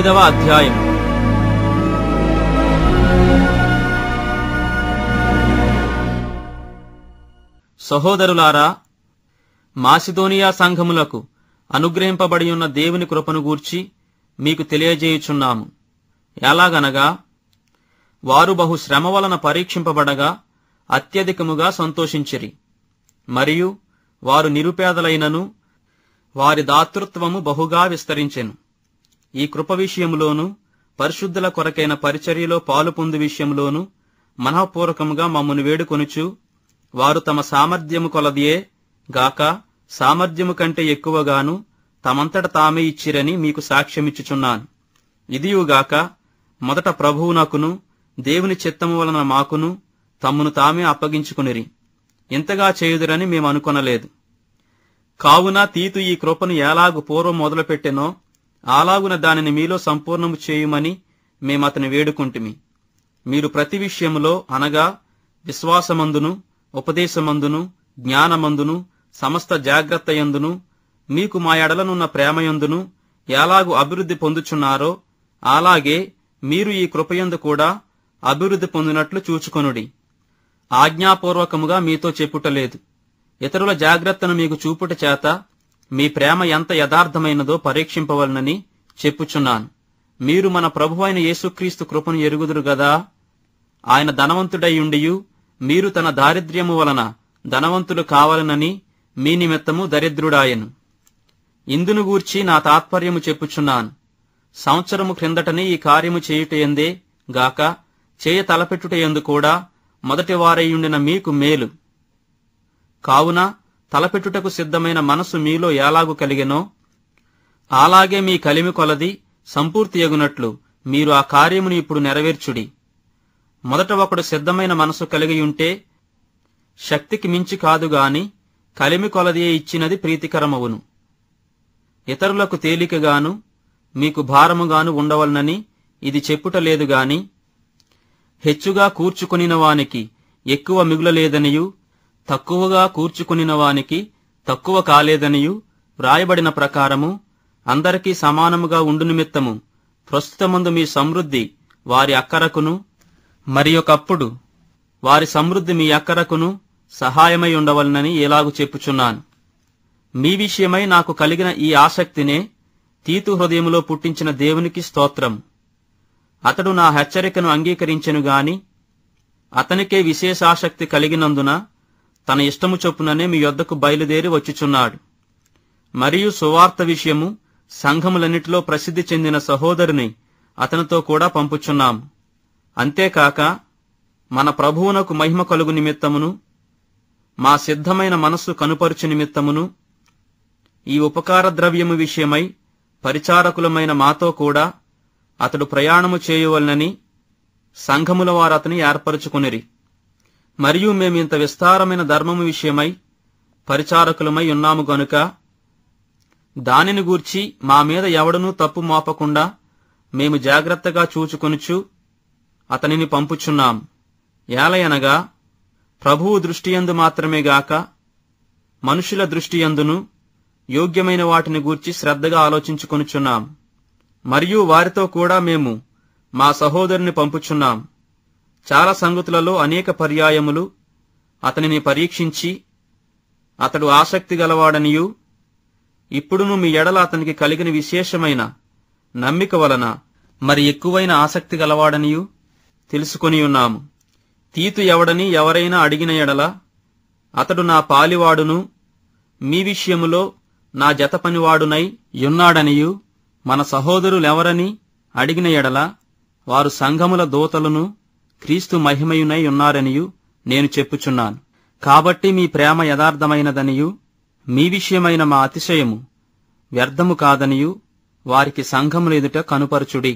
తొమ్మిదవ అధ్యాయం సహోదరులారా మాసిదోనియా సంఘములకు అనుగ్రహింపబడి ఉన్న దేవుని కృపను గూర్చి మీకు తెలియజేయుచున్నాము ఎలాగనగా వారు బహు శ్రమ వలన పరీక్షింపబడగా అత్యధికముగా సంతోషించిరి మరియు వారు నిరుపేదలైనను వారి దాతృత్వము బహుగా విస్తరించెను ఈ కృప విషయంలోనూ పరిశుద్ధుల కొరకైన పరిచర్యలో పాలు పొందు విషయంలోనూ మనఃపూర్వకంగా మమ్మను వేడుకొనుచు వారు తమ సామర్థ్యము కొలదియే గాక సామర్థ్యము కంటే ఎక్కువగాను తమంతట తామే ఇచ్చిరని మీకు సాక్ష్యమిచ్చుచున్నాను ఇదియుగాక మొదట ప్రభువునకును దేవుని చిత్తము వలన మాకును తమ్మును తామే అప్పగించుకునిరి ఇంతగా చేయుదురని మేము అనుకొనలేదు కావున తీతు ఈ కృపను ఎలాగు పూర్వం మొదలుపెట్టెనో అలాగున దానిని మీలో సంపూర్ణము చేయుమని మేమతని వేడుకుంటుమి మీరు ప్రతి విషయములో అనగా విశ్వాసమందును ఉపదేశమందును జ్ఞానమందును సమస్త జాగ్రత్తయందును మీకు మా ఎడలనున్న ప్రేమయందును ఎలాగు అభివృద్ధి పొందుచున్నారో అలాగే మీరు ఈ కృపయందు కూడా అభివృద్ధి పొందినట్లు చూచుకొనుడి ఆజ్ఞాపూర్వకముగా మీతో చెప్పుటలేదు ఇతరుల జాగ్రత్తను మీకు చూపుట చేత మీ ప్రేమ ఎంత యథార్థమైనదో పరీక్షింపవలనని చెప్పుచున్నాను మీరు మన ప్రభువైన యేసుక్రీస్తు కృపను ఎరుగుదురు గదా ఆయన ఉండియు మీరు తన దారిద్ర్యము వలన ధనవంతులు కావాలనని మీ నిమిత్తము దరిద్రుడాయను ఇందును గూర్చి నా తాత్పర్యము చెప్పుచున్నాను సంవత్సరము క్రిందటని ఈ కార్యము చేయుటయందే గాక చేయ తలపెట్టుటయందు కూడా మొదటి వారయుండిన మీకు మేలు కావున తలపెట్టుటకు సిద్ధమైన మనసు మీలో ఎలాగు కలిగెనో అలాగే మీ కలిమి కొలది సంపూర్తి ఎగునట్లు మీరు ఆ కార్యమును ఇప్పుడు నెరవేర్చుడి మొదట ఒకడు సిద్ధమైన మనసు కలిగియుంటే శక్తికి మించి కాదుగాని కలిమి కొలదియే ఇచ్చినది ప్రీతికరమవును ఇతరులకు తేలికగాను మీకు భారముగాను ఉండవలనని ఇది చెప్పుటలేదు గాని హెచ్చుగా కూర్చుకునిన వానికి ఎక్కువ మిగులలేదనియూ తక్కువగా కూర్చుకునిన వానికి తక్కువ కాలేదనియు వ్రాయబడిన ప్రకారము అందరికీ సమానముగా ఉండు నిమిత్తము ప్రస్తుతమందు మీ సమృద్ధి వారి అక్కరకును మరి ఒకప్పుడు వారి సమృద్ధి మీ అక్కరకును సహాయమై ఉండవలనని ఎలాగూ చెప్పుచున్నాను మీ విషయమై నాకు కలిగిన ఈ ఆసక్తినే తీతు హృదయములో పుట్టించిన దేవునికి స్తోత్రం అతడు నా హెచ్చరికను అంగీకరించెను గాని అతనికే విశేషాసక్తి కలిగినందున తన ఇష్టము చొప్పుననే మీ యొద్దకు బయలుదేరి వచ్చుచున్నాడు మరియు సువార్త విషయము సంఘములన్నిటిలో ప్రసిద్ధి చెందిన సహోదరుని అతనితో కూడా పంపుచున్నాము అంతేకాక మన ప్రభువునకు మహిమ కలుగు నిమిత్తమును మా సిద్ధమైన మనస్సు కనుపరుచు నిమిత్తమును ఈ ఉపకార ద్రవ్యము విషయమై పరిచారకులమైన మాతో కూడా అతడు ప్రయాణము చేయవలనని సంఘముల వారతని ఏర్పరచుకునిరి మరియు మేమింత విస్తారమైన ధర్మము విషయమై పరిచారకులమై ఉన్నాము గనుక దానిని గూర్చి మా మీద ఎవడనూ తప్పు మోపకుండా మేము జాగ్రత్తగా చూచుకొనుచు అతనిని పంపుచున్నాం ఏలయనగా ప్రభువు దృష్టియందు మాత్రమే గాక మనుషుల దృష్టియందును యోగ్యమైన వాటిని గూర్చి శ్రద్ధగా ఆలోచించుకొనుచున్నాం మరియు వారితో కూడా మేము మా సహోదరుని పంపుచున్నాం చాలా సంగతులలో అనేక పర్యాయములు అతనిని పరీక్షించి అతడు ఆసక్తి గలవాడనియు ఇప్పుడును మీ ఎడల అతనికి కలిగిన విశేషమైన నమ్మిక వలన మరి ఎక్కువైన ఆసక్తి గలవాడనియు తెలుసుకొని ఉన్నాము తీతు ఎవడని ఎవరైనా అడిగిన ఎడల అతడు నా పాలివాడును మీ విషయములో నా జత పనివాడునై యున్నాడనియు మన సహోదరులెవరని అడిగిన ఎడల వారు సంఘముల దూతలను క్రీస్తు మహిమయునై ఉన్నారనియు నేను చెప్పుచున్నాను కాబట్టి మీ ప్రేమ యథార్థమైనదనియు మీ విషయమైన మా అతిశయము వ్యర్థము కాదనియు వారికి సంఘములు ఎదుట కనుపరుచుడి